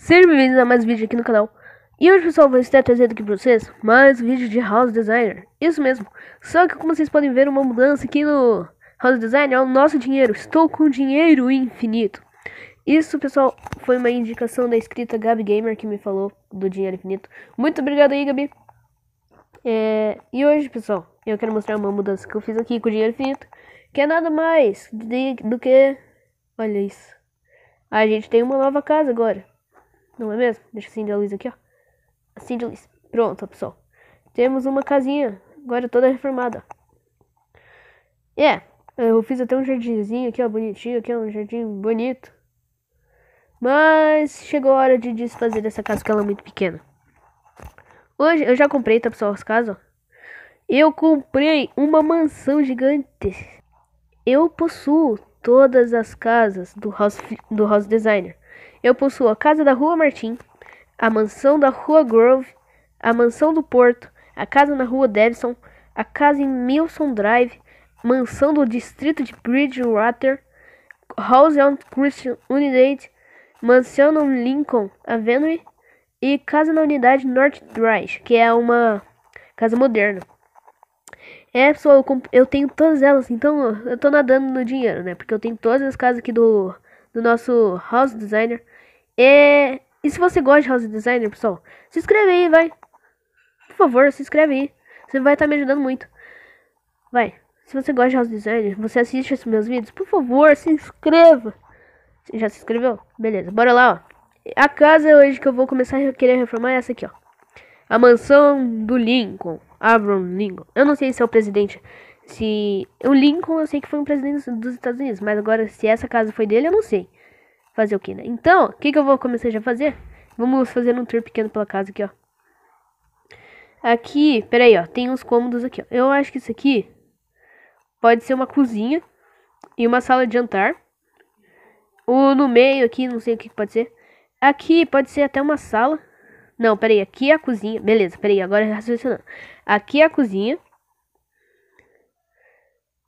Sejam bem-vindos a mais um vídeo aqui no canal. E hoje, pessoal, vou estar trazendo aqui para vocês mais um vídeo de House Designer. Isso mesmo. Só que, como vocês podem ver, uma mudança aqui no House Designer é o nosso dinheiro. Estou com dinheiro infinito. Isso, pessoal, foi uma indicação da escrita Gabi Gamer que me falou do dinheiro infinito. Muito obrigado aí, Gabi. É... E hoje, pessoal, eu quero mostrar uma mudança que eu fiz aqui com o dinheiro infinito. Que é nada mais de... do que... Olha isso. A gente tem uma nova casa agora não é mesmo? Deixa assim de luz aqui, ó. Assim de luz. Pronto, pessoal. Temos uma casinha, agora toda reformada. É, yeah, eu fiz até um jardinzinho aqui, ó, bonitinho aqui, ó, um jardim bonito. Mas chegou a hora de desfazer essa casa que ela é muito pequena. Hoje eu já comprei, tá pessoal, as casas, ó. Eu comprei uma mansão gigante. Eu possuo todas as casas do House, do house Designer. Eu possuo a casa da Rua Martim, a mansão da Rua Grove, a mansão do Porto, a casa na Rua Davidson, a casa em Milson Drive, mansão do distrito de Bridgewater, House on Christian Unidade, mansão no Lincoln Avenue e casa na unidade North Drive, que é uma casa moderna. É, pessoal, eu, eu tenho todas elas, então eu tô nadando no dinheiro, né? Porque eu tenho todas as casas aqui do do nosso House Designer. E, é, e se você gosta de House Designer, pessoal, se inscreve aí, vai. Por favor, se inscreve aí. Você vai estar tá me ajudando muito. Vai. Se você gosta de House Designer, você assiste esses meus vídeos, por favor, se inscreva. Você já se inscreveu? Beleza, bora lá, ó. A casa hoje que eu vou começar a querer reformar é essa aqui, ó. A mansão do Lincoln. Abraham Lincoln. Eu não sei se é o presidente se o Lincoln eu sei que foi um presidente dos Estados Unidos, mas agora se essa casa foi dele eu não sei. Fazer o que, né? Então, o que que eu vou começar já a fazer? Vamos fazer um tour pequeno pela casa aqui, ó. Aqui, peraí, ó, tem uns cômodos aqui, ó. Eu acho que isso aqui pode ser uma cozinha e uma sala de jantar. ou no meio aqui, não sei o que, que pode ser. Aqui pode ser até uma sala. Não, peraí, aqui é a cozinha. Beleza, peraí, agora é raciocinando. Aqui é a cozinha.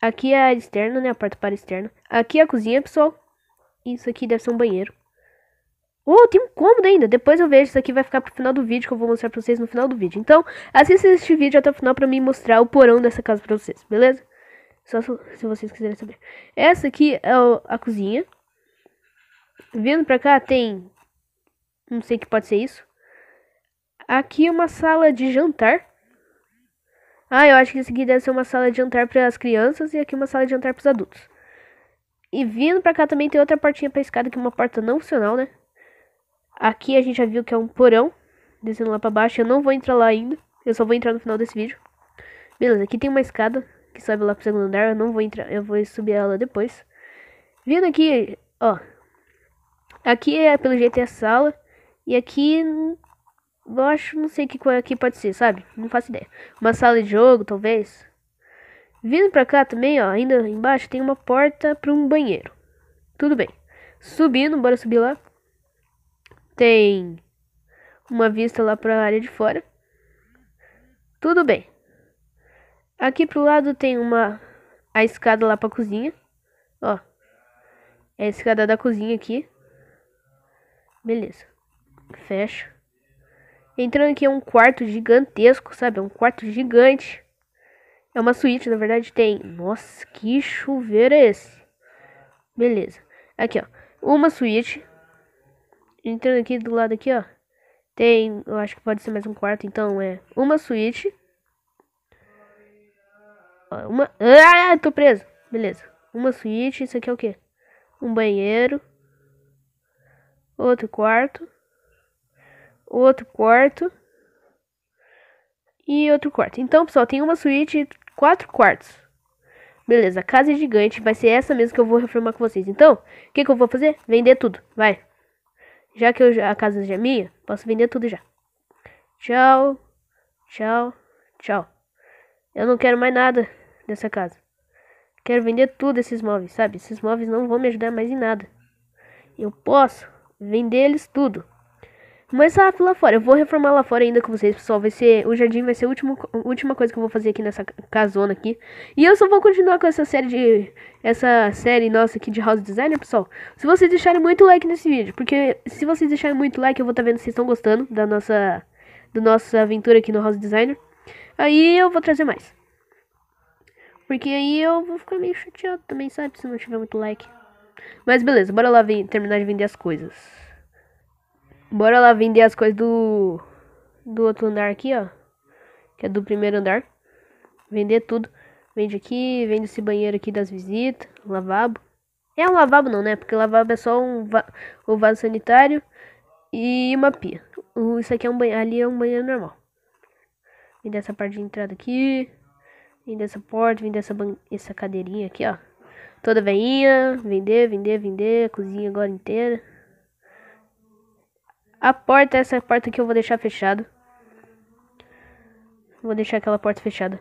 Aqui é a externa, né? A porta para a externa. Aqui é a cozinha, pessoal. Isso aqui deve ser um banheiro. Oh, tem um cômodo ainda. Depois eu vejo. Isso aqui vai ficar pro final do vídeo, que eu vou mostrar pra vocês no final do vídeo. Então, assista este vídeo até o final pra mim mostrar o porão dessa casa pra vocês, beleza? Só se vocês quiserem saber. Essa aqui é a cozinha. Vindo pra cá tem... Não sei o que pode ser isso. Aqui é uma sala de jantar. Ah, eu acho que isso aqui deve ser uma sala de jantar para as crianças e aqui uma sala de jantar para os adultos. E vindo para cá também tem outra portinha para escada que é uma porta não funcional, né? Aqui a gente já viu que é um porão descendo lá para baixo. Eu não vou entrar lá ainda. Eu só vou entrar no final desse vídeo. Beleza, aqui tem uma escada que sobe lá para o segundo andar. Eu não vou entrar, eu vou subir ela depois. Vindo aqui, ó. Aqui é pelo jeito é a sala. E aqui eu acho, não sei o que aqui é, pode ser, sabe? Não faço ideia. Uma sala de jogo, talvez. Vindo pra cá também, ó, ainda embaixo tem uma porta pra um banheiro. Tudo bem. Subindo, bora subir lá. Tem uma vista lá pra área de fora. Tudo bem. Aqui pro lado tem uma a escada lá pra cozinha. Ó. É a escada da cozinha aqui. Beleza. Fecha. Entrando aqui é um quarto gigantesco, sabe? É um quarto gigante. É uma suíte, na verdade tem. Nossa, que chuveiro é esse? Beleza. Aqui, ó. Uma suíte. Entrando aqui do lado aqui, ó. Tem, eu acho que pode ser mais um quarto, então é uma suíte. Uma, ah, tô preso. Beleza. Uma suíte, isso aqui é o quê? Um banheiro. Outro quarto outro quarto e outro quarto. Então, pessoal, tem uma suíte e quatro quartos. Beleza, casa é gigante, vai ser essa mesmo que eu vou reformar com vocês. Então, o que, que eu vou fazer? Vender tudo, vai. Já que eu, a casa já é minha, posso vender tudo já. Tchau, tchau, tchau. Eu não quero mais nada dessa casa. Quero vender tudo esses móveis, sabe? Esses móveis não vão me ajudar mais em nada. Eu posso vender eles tudo. Mas ah, lá fora, eu vou reformar lá fora ainda com vocês, pessoal. Vai ser, o jardim vai ser a última, a última coisa que eu vou fazer aqui nessa casona aqui. E eu só vou continuar com essa série de, essa série nossa aqui de House Designer, pessoal. Se vocês deixarem muito like nesse vídeo, porque se vocês deixarem muito like, eu vou estar tá vendo se vocês estão gostando da nossa, da nossa aventura aqui no House Designer. Aí eu vou trazer mais. Porque aí eu vou ficar meio chateado também, sabe? Se não tiver muito like. Mas beleza, bora lá ver, terminar de vender as coisas. Bora lá vender as coisas do do outro andar aqui, ó. Que é do primeiro andar. Vender tudo. Vende aqui, vende esse banheiro aqui das visitas, lavabo. É um lavabo não, né? Porque lavabo é só um, va vaso sanitário e uma pia. Isso aqui é um banheiro, ali é um banheiro normal. Vem dessa parte de entrada aqui. Vem dessa porta, vem dessa essa cadeirinha aqui, ó. Toda veinha, vender, vender, vender, cozinha agora inteira. A porta é essa porta que eu vou deixar fechada. Vou deixar aquela porta fechada.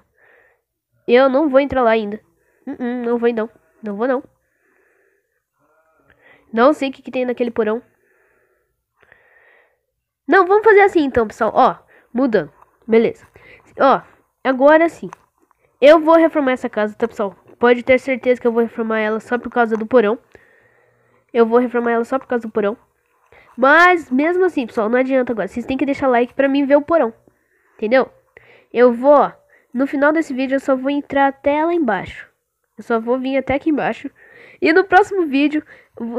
Eu não vou entrar lá ainda. Uh -uh, não vou não. Não vou não. Não sei o que, que tem naquele porão. Não, vamos fazer assim então, pessoal. Ó, mudando. Beleza. Ó, agora sim. Eu vou reformar essa casa, tá, pessoal? Pode ter certeza que eu vou reformar ela só por causa do porão. Eu vou reformar ela só por causa do porão. Mas mesmo assim, pessoal, não adianta agora. Vocês têm que deixar like pra mim ver o porão. Entendeu? Eu vou. No final desse vídeo eu só vou entrar até lá embaixo. Eu só vou vir até aqui embaixo. E no próximo vídeo,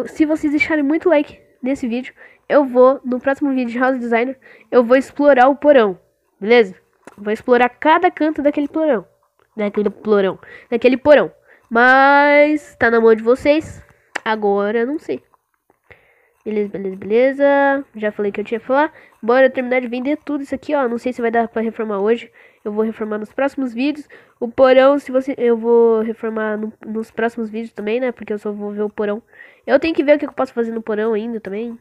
se vocês deixarem muito like nesse vídeo, eu vou, no próximo vídeo de House Designer, eu vou explorar o porão. Beleza? Vou explorar cada canto daquele porão. Daquele porão. Daquele porão. Mas tá na mão de vocês. Agora não sei. Beleza, beleza, beleza. Já falei que eu tinha que falar. Bora terminar de vender tudo isso aqui, ó. Não sei se vai dar pra reformar hoje. Eu vou reformar nos próximos vídeos. O porão, se você... Eu vou reformar no, nos próximos vídeos também, né? Porque eu só vou ver o porão. Eu tenho que ver o que eu posso fazer no porão ainda também.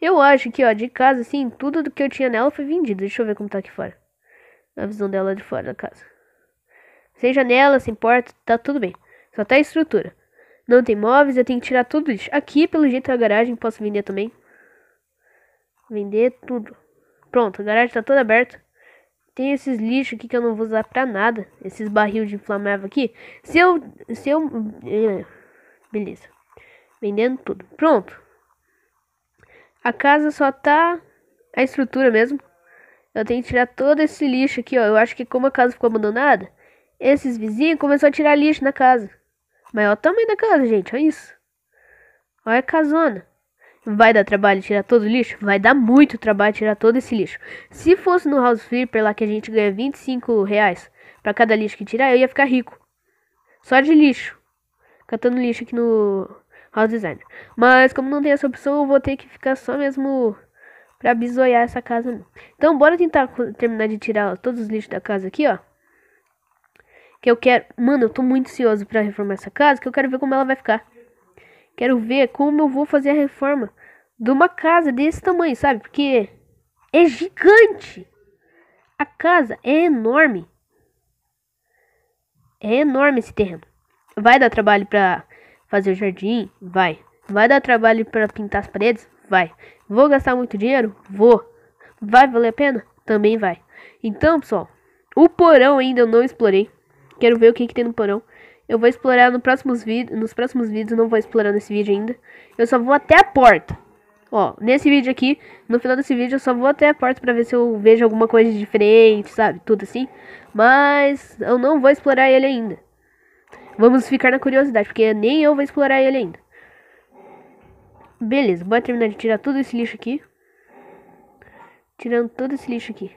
Eu acho que, ó, de casa, assim, tudo que eu tinha nela foi vendido. Deixa eu ver como tá aqui fora. A visão dela é de fora da casa. Sem janela, sem porta, tá tudo bem. Só tá a estrutura. Não tem móveis, eu tenho que tirar tudo isso. Aqui, pelo jeito, a garagem posso vender também. Vender tudo. Pronto, a garagem tá toda aberta. Tem esses lixos aqui que eu não vou usar pra nada. Esses barril de inflamável aqui. Se eu... Se eu... É, beleza. Vendendo tudo. Pronto. A casa só tá... A estrutura mesmo. Eu tenho que tirar todo esse lixo aqui, ó. Eu acho que como a casa ficou abandonada, esses vizinhos começaram a tirar lixo na casa. Mas olha é o tamanho da casa, gente, olha é isso. Olha a casona. Vai dar trabalho tirar todo o lixo? Vai dar muito trabalho tirar todo esse lixo. Se fosse no House Flipper lá que a gente ganha 25 reais pra cada lixo que tirar, eu ia ficar rico. Só de lixo. Catando lixo aqui no House Designer. Mas como não tem essa opção, eu vou ter que ficar só mesmo pra bisoiar essa casa. Então bora tentar terminar de tirar todos os lixos da casa aqui, ó. Que eu quero. Mano, eu tô muito ansioso pra reformar essa casa. Que eu quero ver como ela vai ficar. Quero ver como eu vou fazer a reforma de uma casa desse tamanho, sabe? Porque é gigante. A casa é enorme. É enorme esse terreno. Vai dar trabalho pra fazer o jardim? Vai. Vai dar trabalho pra pintar as paredes? Vai. Vou gastar muito dinheiro? Vou. Vai valer a pena? Também vai. Então, pessoal, o porão ainda eu não explorei. Quero ver o que, que tem no porão. Eu vou explorar no próximos nos próximos vídeos, não vou explorar nesse vídeo ainda. Eu só vou até a porta. Ó, nesse vídeo aqui, no final desse vídeo eu só vou até a porta pra ver se eu vejo alguma coisa diferente, sabe? Tudo assim. Mas eu não vou explorar ele ainda. Vamos ficar na curiosidade, porque nem eu vou explorar ele ainda. Beleza, bora terminar de tirar todo esse lixo aqui. Tirando todo esse lixo aqui.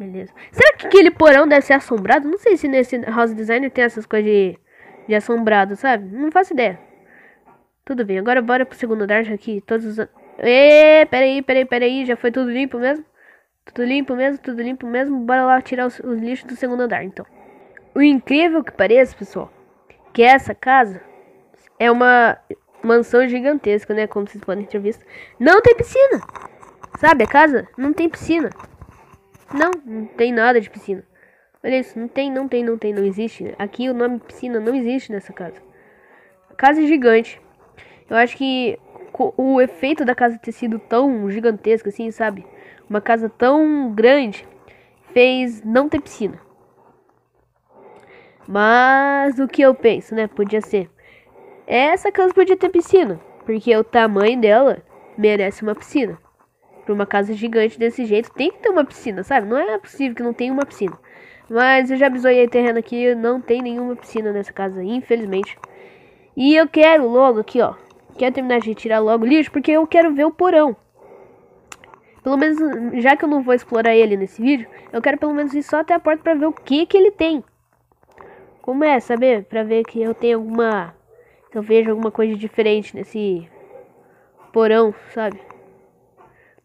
Beleza. Será que aquele porão deve ser assombrado? Não sei se nesse House design tem essas coisas de, de assombrado, sabe? Não faço ideia. Tudo bem, agora bora pro segundo andar, já que todos os... Êêê, peraí, peraí, peraí, já foi tudo limpo mesmo? Tudo limpo mesmo, tudo limpo mesmo. Bora lá tirar os, os lixos do segundo andar, então. O incrível que parece, pessoal, que essa casa é uma mansão gigantesca, né? Como vocês podem ter visto. Não tem piscina. Sabe a casa? Não tem piscina. Não, não tem nada de piscina. Olha isso, não tem, não tem, não tem, não existe. Aqui o nome piscina não existe nessa casa. A casa é gigante. Eu acho que o efeito da casa ter sido tão gigantesca assim, sabe? Uma casa tão grande fez não ter piscina. Mas o que eu penso, né? Podia ser. Essa casa podia ter piscina, porque o tamanho dela merece uma piscina pra uma casa gigante desse jeito, tem que ter uma piscina, sabe? Não é possível que não tenha uma piscina. Mas eu já bisoiei terreno aqui, não tem nenhuma piscina nessa casa, infelizmente. E eu quero logo aqui, ó. Quero terminar de tirar logo o lixo, porque eu quero ver o porão. Pelo menos, já que eu não vou explorar ele nesse vídeo, eu quero pelo menos ir só até a porta pra ver o que que ele tem. Como é, saber? Pra ver que eu tenho alguma... Eu vejo alguma coisa diferente nesse porão, sabe?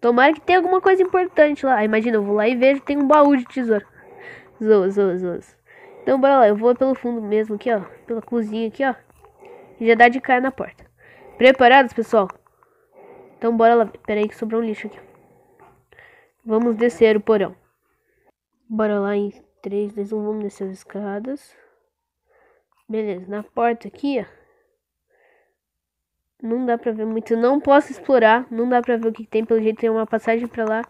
Tomara que tenha alguma coisa importante lá. Ah, imagina, eu vou lá e vejo tem um baú de tesouro. Zoa, zoa, zoa. Então bora lá, eu vou pelo fundo mesmo aqui, ó. Pela cozinha aqui, ó. E já dá de cair na porta. Preparados, pessoal? Então bora lá. Pera aí que sobrou um lixo aqui. Vamos descer o porão. Bora lá em 3, 2, 1. Vamos descer as escadas. Beleza, na porta aqui, ó. Não dá pra ver muito. Não posso explorar. Não dá pra ver o que tem. Pelo jeito tem uma passagem pra lá.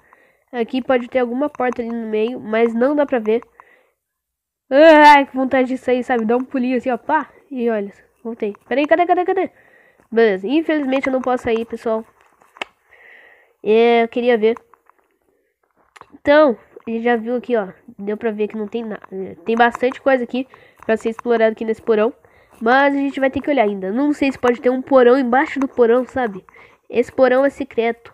Aqui pode ter alguma porta ali no meio. Mas não dá pra ver. Ai, que vontade de sair, sabe? Dá um pulinho assim, ó. Pá. E olha. Voltei. aí cadê, cadê, cadê? Beleza. Infelizmente eu não posso sair, pessoal. É, eu queria ver. Então, ele já viu aqui, ó. Deu pra ver que não tem nada. Tem bastante coisa aqui pra ser explorado aqui nesse porão. Mas a gente vai ter que olhar ainda. Não sei se pode ter um porão embaixo do porão, sabe? Esse porão é secreto.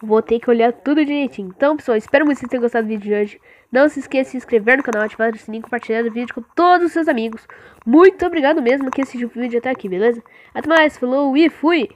Vou ter que olhar tudo direitinho. Então, pessoal, espero muito que vocês tenham gostado do vídeo de hoje. Não se esqueça de se inscrever no canal, ativar o sininho, compartilhar o vídeo com todos os seus amigos. Muito obrigado mesmo que assistiu o vídeo até aqui, beleza? Até mais, falou e fui!